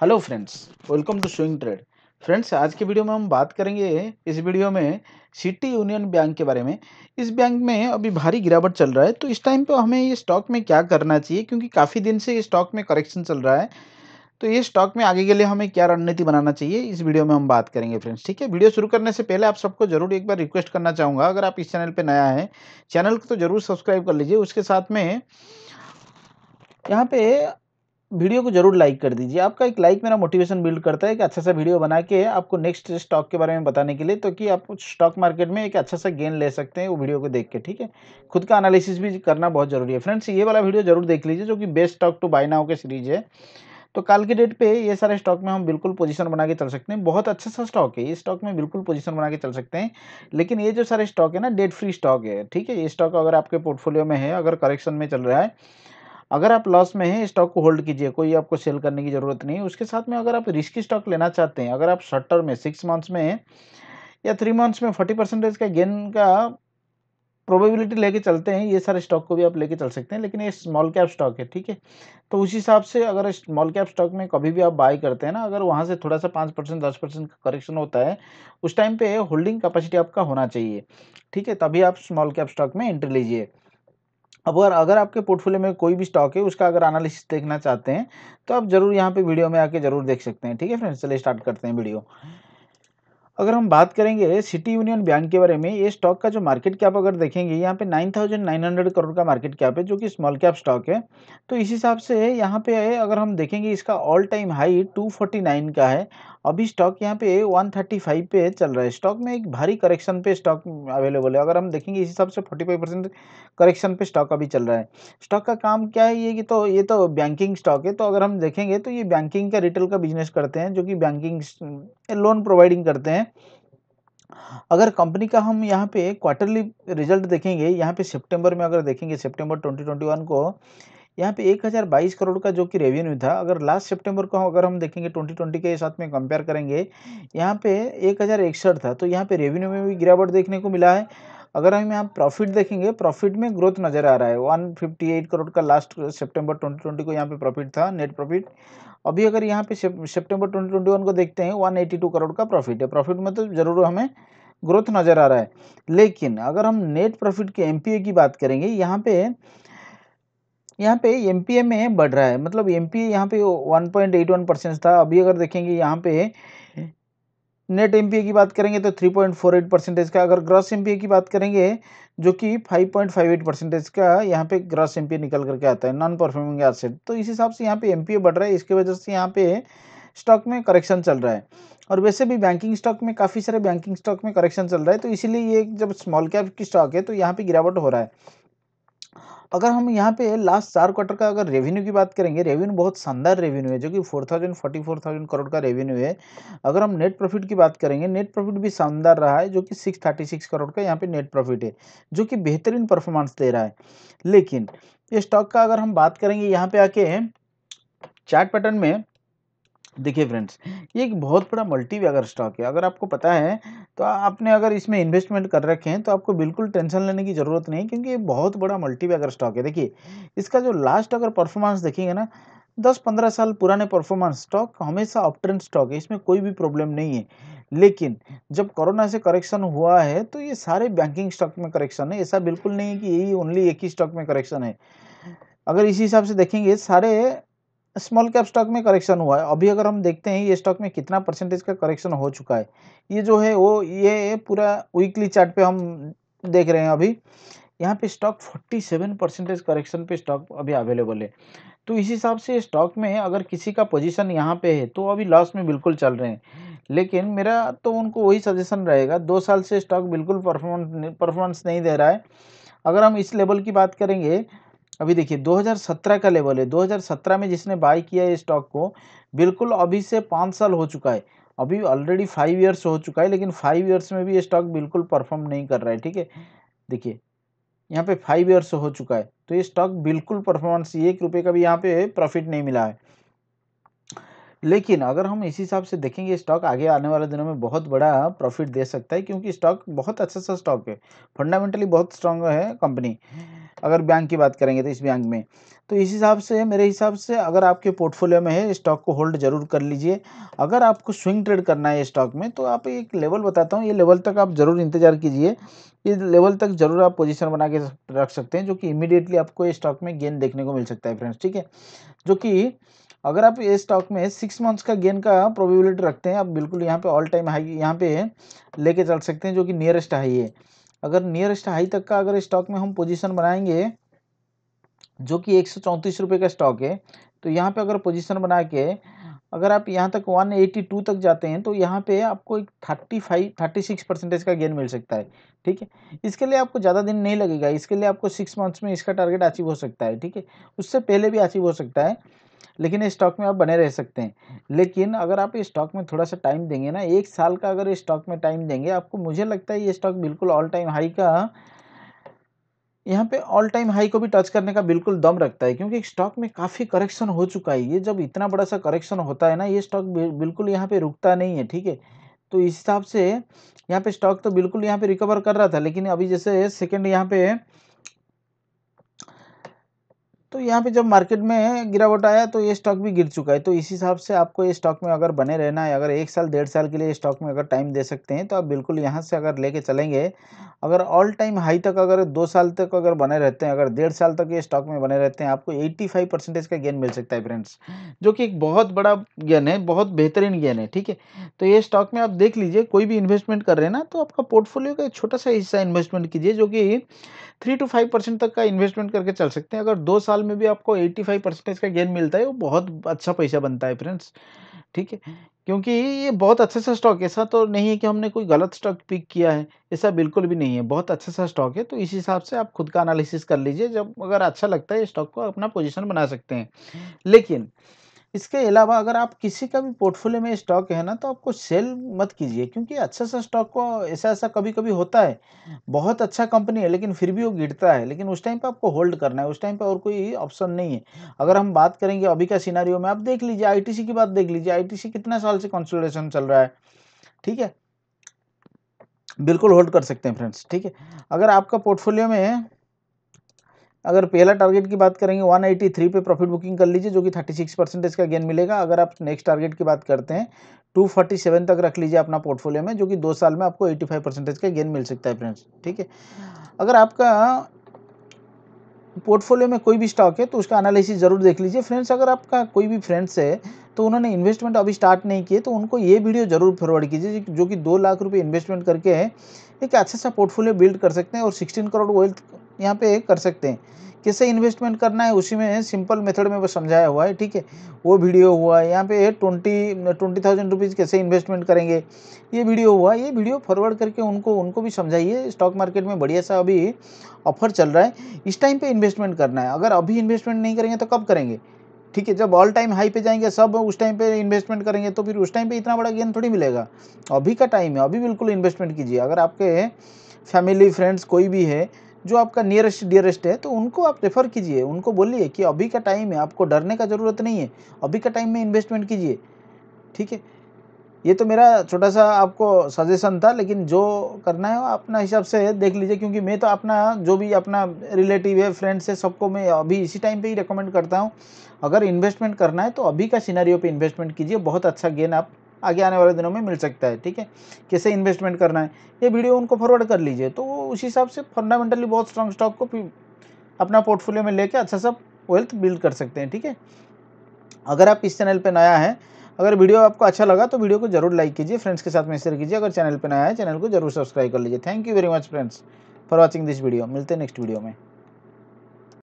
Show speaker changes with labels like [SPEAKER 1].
[SPEAKER 1] Hello friends welcome to swing trade friends आज के video में हम बात करेंगे इस वीडियो में सिटी यूनियन बैंक के बारे में इस बैंक में अभी भारी गिरावट चल रहा है तो इस टाइम पे हमें ये स्टॉक में क्या करना चाहिए क्योंकि काफ़ी दिन से ये स्टॉक में करेक्शन चल रहा है तो ये स्टॉक में आगे के लिए हमें क्या रणनीति बनाना चाहिए इस वीडियो में हम बात करेंगे फ्रेंड्स ठीक है वीडियो शुरू करने से पहले आप सबको जरूर एक बार रिक्वेस्ट करना चाहूँगा अगर आप इस चैनल पर नया है चैनल को तो जरूर सब्सक्राइब कर लीजिए उसके साथ में यहाँ पे वीडियो को जरूर लाइक कर दीजिए आपका एक लाइक मेरा मोटिवेशन बिल्ड करता है कि अच्छा सा वीडियो बना के आपको नेक्स्ट स्टॉक के बारे में बताने के लिए तो कि आप स्टॉक मार्केट में एक अच्छा सा गेन ले सकते हैं वो वीडियो को देख के ठीक है खुद का एनालिसिस भी करना बहुत जरूरी है फ्रेंड्स ये वाला वीडियो जरूर देख लीजिए जो कि best stock to buy now के सीरीज है तो कल के डेट पे ये सारे स्टॉक में हम बिल्कुल पोजीशन बना के चल सकते हैं बहुत अच्छा सा स्टॉक है ये स्टॉक में बिल्कुल पोजीशन बना के चल सकते हैं लेकिन ये जो सारे स्टॉक है ना डेट फ्री स्टॉक है ठीक है ये स्टॉक अगर आपके पोर्टफोलियो में है अगर करेक्शन में चल रहा है अगर आप लॉस में हैं स्टॉक को होल्ड कीजिए कोई आपको सेल करने की ज़रूरत नहीं उसके साथ में अगर आप रिस्की स्टॉक लेना चाहते हैं अगर आप शॉर्ट टर्म में सिक्स मंथ्स में या थ्री मंथ्स में फोर्टी परसेंटेज का गेन का प्रोबेबिलिटी लेके चलते हैं ये सारे स्टॉक को भी आप लेके चल सकते हैं लेकिन ये स्मॉल कैप स्टॉक है ठीक है तो उस हिसाब से अगर स्मॉल कैप स्टॉक में कभी भी आप बाय करते हैं ना अगर वहाँ से थोड़ा सा पाँच परसेंट दस परसेंट का करेक्शन होता है उस टाइम पे होल्डिंग कैपेसिटी आपका होना चाहिए ठीक है तभी आप स्मॉल कैप स्टॉक में एंट्री लीजिए अब अगर अगर आपके पोर्टफोलियो में कोई भी स्टॉक है उसका अगर एनालिसिस देखना चाहते हैं तो आप ज़रूर यहाँ पे वीडियो में आके ज़रूर देख सकते हैं ठीक है फ्रेंड्स चलिए स्टार्ट करते हैं वीडियो अगर हम बात करेंगे सिटी यूनियन बैंक के बारे में ये स्टॉक का जो मार्केट कैप अगर देखेंगे यहाँ पे 9,900 करोड़ का मार्केट कैप है जो कि स्मॉल कैप स्टॉक है तो इस हिसाब से यहाँ पे अगर हम देखेंगे इसका ऑल टाइम हाई 249 का है अभी स्टॉक यहाँ पे 135 पे चल रहा है स्टॉक में एक भारी करेक्शन पे स्टॉक अवेलेबल है अगर हम देखेंगे इस हिसाब से फोर्टी परसेंट करेक्शन पे स्टॉक अभी चल रहा है स्टॉक का काम क्या है ये कि तो ये तो बैंकिंग स्टॉक है तो अगर हम देखेंगे तो ये बैंकिंग का रिटेल का बिजनेस करते हैं जो कि बैंकिंग लोन प्रोवाइडिंग करते हैं अगर कंपनी का हम यहाँ पे क्वार्टरली रिजल्ट देखेंगे यहाँ पे सितंबर में अगर देखेंगे सितंबर 2021 को यहाँ पे 1022 करोड़ का जो कि रेवेन्यू था अगर लास्ट सितंबर को अगर हम देखेंगे 2020 के साथ में कंपेयर करेंगे यहाँ पे एक था तो यहाँ पे रेवेन्यू में भी गिरावट देखने को मिला है अगर हम यहाँ प्रॉफिट देखेंगे प्रॉफिट में ग्रोथ नज़र आ रहा है 158 करोड़ का लास्ट सितंबर 2020 को यहाँ पे प्रॉफिट था नेट प्रॉफिट अभी अगर यहाँ पे सितंबर 2021 को देखते हैं 182 करोड़ का प्रॉफिट है प्रॉफिट में तो ज़रूर हमें ग्रोथ नज़र आ रहा है लेकिन अगर हम नेट प्रॉफिट के एम की बात करेंगे यहाँ पे यहाँ पे एम में बढ़ रहा है मतलब एम पी यहाँ पे वन परसेंट था अभी अगर देखेंगे यहाँ पे नेट एम की बात करेंगे तो three point four eight percentage का अगर ग्रॉस एम की बात करेंगे जो कि five point five eight percentage का यहाँ पे ग्रॉस एम निकल करके आता है नॉन परफॉर्मिंग एसेट तो इस हिसाब से यहाँ पे एम बढ़ रहा है इसकी वजह से यहाँ पे स्टॉक में करेक्शन चल रहा है और वैसे भी बैंकिंग स्टॉक में काफ़ी सारे बैंकिंग स्टॉक में करेक्शन चल रहा है तो इसीलिए ये जब स्मॉल कैप की स्टॉक है तो यहाँ पर गिरावट हो रहा है अगर हम यहाँ पे लास्ट चार क्वार्टर का अगर रेवेन्यू की बात करेंगे रेवेन्यू बहुत शानदार रेवेन्यू है जो कि four thousand forty four thousand crore का रेवेन्यू है अगर हम नेट प्रॉफिट की बात करेंगे नेट प्रॉफिट भी शानदार रहा है जो कि सिक्स थर्टी सिक्स करोड़ का यहाँ पे नेट प्रॉफिट है जो कि बेहतरीन परफॉर्मेंस दे रहा है लेकिन ये स्टॉक का अगर हम बात करेंगे यहाँ पे आके चार्ट पैटर्न में देखिए फ्रेंड्स ये एक बहुत बड़ा मल्टी अगर स्टॉक है अगर आपको पता है तो आपने अगर इसमें इन्वेस्टमेंट कर रखे हैं तो आपको बिल्कुल टेंशन लेने की ज़रूरत नहीं क्योंकि ये बहुत बड़ा मल्टी अगर स्टॉक है देखिए इसका जो लास्ट अगर परफॉर्मेंस देखेंगे ना दस पंद्रह साल पुराने परफॉर्मेंस स्टॉक हमेशा अपट्रेंड स्टॉक है इसमें कोई भी प्रॉब्लम नहीं है लेकिन जब कोरोना से करेक्शन हुआ है तो ये सारे बैंकिंग स्टॉक में करेक्शन है ऐसा बिल्कुल नहीं है कि यही ओनली एक ही स्टॉक में करेक्शन है अगर इसी हिसाब से देखेंगे सारे स्मॉल कैप स्टॉक में करेक्शन हुआ है अभी अगर हम देखते हैं ये स्टॉक में कितना परसेंटेज का करेक्शन हो चुका है ये जो है वो ये पूरा वीकली चार्ट पे हम देख रहे हैं अभी यहाँ पे स्टॉक 47 परसेंटेज करेक्शन पे स्टॉक अभी अवेलेबल है तो इस हिसाब से स्टॉक में अगर किसी का पोजीशन यहाँ पे है तो अभी लॉस में बिल्कुल चल रहे हैं लेकिन मेरा तो उनको वही सजेशन रहेगा दो साल से स्टॉक बिल्कुल परफॉर्मेंस परफॉर्मेंस नहीं दे रहा है अगर हम इस लेवल की बात करेंगे अभी देखिए 2017 का लेवल है 2017 में जिसने बाय किया है स्टॉक को बिल्कुल अभी से पाँच साल हो चुका है अभी ऑलरेडी फाइव ईयर्स हो चुका है लेकिन फाइव ईयर्स में भी ये स्टॉक बिल्कुल परफॉर्म नहीं कर रहा है ठीक है देखिए यहाँ पे फाइव ईयर्स हो चुका है तो ये स्टॉक बिल्कुल परफॉर्मेंस एक रुपये का भी यहाँ पे प्रॉफिट नहीं मिला है लेकिन अगर हम इस हिसाब से देखेंगे स्टॉक आगे आने वाले दिनों में बहुत बड़ा प्रॉफिट दे सकता है क्योंकि स्टॉक बहुत अच्छा सा स्टॉक है फंडामेंटली बहुत स्ट्रांग है कंपनी अगर बैंक की बात करेंगे तो इस बैंक में तो इस हिसाब से मेरे हिसाब से अगर आपके पोर्टफोलियो में है स्टॉक को होल्ड जरूर कर लीजिए अगर आपको स्विंग ट्रेड करना है स्टॉक में तो आप एक लेवल बताता हूँ ये लेवल तक आप ज़रूर इंतजार कीजिए इस लेवल तक ज़रूर आप पोजीशन बना के रख सकते हैं जो कि इमिडिएटली आपको ये स्टॉक में गेन देखने को मिल सकता है फ्रेंड्स ठीक है जो कि अगर आप ये स्टॉक में सिक्स मंथ्स का गेन का प्रोबेबिलिटी रखते हैं आप बिल्कुल यहाँ पे ऑल टाइम हाई यहाँ पे लेके चल सकते हैं जो कि नियरेस्ट हाई है अगर नियरेस्ट हाई तक का अगर स्टॉक में हम पोजीशन बनाएंगे जो कि एक सौ का स्टॉक है तो यहाँ पे अगर पोजीशन बना के अगर आप यहाँ तक 182 तक जाते हैं तो यहाँ पे आपको एक 35 36 परसेंटेज का गेन मिल सकता है ठीक है इसके लिए आपको ज़्यादा दिन नहीं लगेगा इसके लिए आपको सिक्स मंथ्स में इसका टारगेट अचीव हो सकता है ठीक है उससे पहले भी अचीव हो सकता है लेकिन इस स्टॉक में आप बने रह सकते हैं लेकिन अगर आप इस स्टॉक में थोड़ा सा टाइम देंगे ना एक साल का अगर इस स्टॉक में टाइम देंगे आपको मुझे लगता है ये स्टॉक बिल्कुल ऑल टाइम हाई का यहाँ पे ऑल टाइम हाई को भी टच करने का बिल्कुल दम रखता है क्योंकि स्टॉक में काफ़ी करेक्शन हो चुका है ये जब इतना बड़ा सा करेक्शन होता है ना ये स्टॉक बिल्कुल यहाँ पे रुकता नहीं है ठीक है तो इस हिसाब से यहाँ पे स्टॉक तो बिल्कुल यहाँ पे रिकवर कर रहा था लेकिन अभी जैसे सेकंड यहाँ पे तो यहाँ पे जब मार्केट में गिरावट आया तो ये स्टॉक भी गिर चुका है तो इस हिसाब से आपको ये स्टॉक में अगर बने रहना है अगर एक साल डेढ़ साल के लिए स्टॉक में अगर टाइम दे सकते हैं तो आप बिल्कुल यहाँ से अगर लेके चलेंगे अगर ऑल टाइम हाई तक अगर दो साल तक अगर बने रहते हैं अगर डेढ़ साल तक ये स्टॉक में बने रहते हैं आपको एट्टी फाइव परसेंटेज का गेन मिल सकता है फ्रेंड्स जो कि एक बहुत बड़ा गेन है बहुत बेहतरीन गेन है ठीक है तो ये स्टॉक में आप देख लीजिए कोई भी इन्वेस्टमेंट कर रहे हैं ना तो आपका पोर्टफोलियो का एक छोटा सा हिस्सा इन्वेस्टमेंट कीजिए जो कि थ्री टू फाइव परसेंट तक का इन्वेस्टमेंट करके चल सकते हैं अगर दो साल साल में भी आपको 85 परसेंटेज का गेन मिलता है वो बहुत अच्छा पैसा बनता है फ्रेंड्स ठीक है क्योंकि ये बहुत अच्छा सा स्टॉक ऐसा तो नहीं है कि हमने कोई गलत स्टॉक पिक किया है ऐसा बिल्कुल भी नहीं है बहुत अच्छा सा स्टॉक है तो इस हिसाब से आप खुद का एनालिसिस कर लीजिए जब अगर अच्छा लगता है स्टॉक को अपना पोजिशन बना सकते हैं लेकिन इसके अलावा अगर आप किसी का भी पोर्टफोलियो में स्टॉक है ना तो आपको सेल मत कीजिए क्योंकि अच्छा सा स्टॉक को ऐसा ऐसा कभी कभी होता है बहुत अच्छा कंपनी है लेकिन फिर भी वो गिरता है लेकिन उस टाइम पे आपको होल्ड करना है उस टाइम पे और कोई ऑप्शन नहीं है अगर हम बात करेंगे अभी का सिनारियो में आप देख लीजिए आई की बात देख लीजिए आई कितना साल से कंसोलिडेशन चल रहा है ठीक है बिल्कुल होल्ड कर सकते हैं फ्रेंड्स ठीक है अगर आपका पोर्टफोलियो में अगर पहला टारगेट की बात करेंगे 183 पे प्रॉफिट बुकिंग कर लीजिए जो कि 36 परसेंटेज का गेन मिलेगा अगर आप नेक्स्ट टारगेट की बात करते हैं 247 तक रख लीजिए अपना पोर्टफोलियो में जो कि दो साल में आपको 85 परसेंटेज का गेन मिल सकता है फ्रेंड्स ठीक है हाँ। अगर आपका पोर्टफोलियो में कोई भी स्टॉक है तो उसका एनालिसिस जरूर देख लीजिए फ्रेंड्स अगर आपका कोई भी फ्रेंड्स है तो उन्होंने इन्वेस्टमेंट अभी स्टार्ट नहीं किए तो उनको ये वीडियो जरूर फॉरवर्ड कीजिए जो कि दो लाख रुपये इन्वेस्टमेंट करके एक अच्छा सा पोर्टफोलियो बिल्ड कर सकते हैं और सिक्सटीन करोड़ वेल्थ यहाँ पे कर सकते हैं कैसे इन्वेस्टमेंट करना है उसी में सिंपल मेथड में वो समझाया हुआ है ठीक है वो वीडियो हुआ है यहाँ पे ट्वेंटी ट्वेंटी थाउजेंड रुपीज़ कैसे इन्वेस्टमेंट करेंगे ये वीडियो हुआ ये वीडियो फॉरवर्ड करके उनको उनको भी समझाइए स्टॉक मार्केट में बढ़िया सा अभी ऑफर चल रहा है इस टाइम पे इन्वेस्टमेंट करना है अगर अभी इन्वेस्टमेंट नहीं करेंगे तो कब करेंगे ठीक है जब ऑल टाइम हाई पे जाएंगे सब उस टाइम पे इन्वेस्टमेंट करेंगे तो फिर उस टाइम पे इतना बड़ा गेन थोड़ी मिलेगा अभी का टाइम है अभी बिल्कुल इन्वेस्टमेंट कीजिए अगर आपके फैमिली फ्रेंड्स कोई भी है जो आपका नियरेस्ट डियरेस्ट है तो उनको आप रेफ़र कीजिए उनको बोलिए कि अभी का टाइम है आपको डरने का ज़रूरत नहीं है अभी का टाइम में इन्वेस्टमेंट कीजिए ठीक है ये तो मेरा छोटा सा आपको सजेशन था लेकिन जो करना है अपना हिसाब से देख लीजिए क्योंकि मैं तो अपना जो भी अपना रिलेटिव है फ्रेंड्स है सबको मैं अभी इसी टाइम पे ही रेकमेंड करता हूँ अगर इन्वेस्टमेंट करना है तो अभी का सिनेरियो पे इन्वेस्टमेंट कीजिए बहुत अच्छा गेन आप आगे आने वाले दिनों में मिल सकता है ठीक है कैसे इन्वेस्टमेंट करना है ये वीडियो उनको फॉरवर्ड कर लीजिए तो उस हिसाब से फंडामेंटली बहुत स्ट्रांग स्टॉक को अपना पोर्टफोलियो में लेके अच्छा सा वेल्थ बिल्ड कर सकते हैं ठीक है अगर आप इस चैनल पर नया है अगर वीडियो आपको अच्छा लगा तो वीडियो को जरूर लाइक कीजिए फ्रेंड्स के साथ में शेयर कीजिए अगर चैनल पर नया है चैनल को जरूर सब्सक्राइब कर लीजिए thank you very much friends for watching this video मिलते हैं नेक्स्ट वीडियो में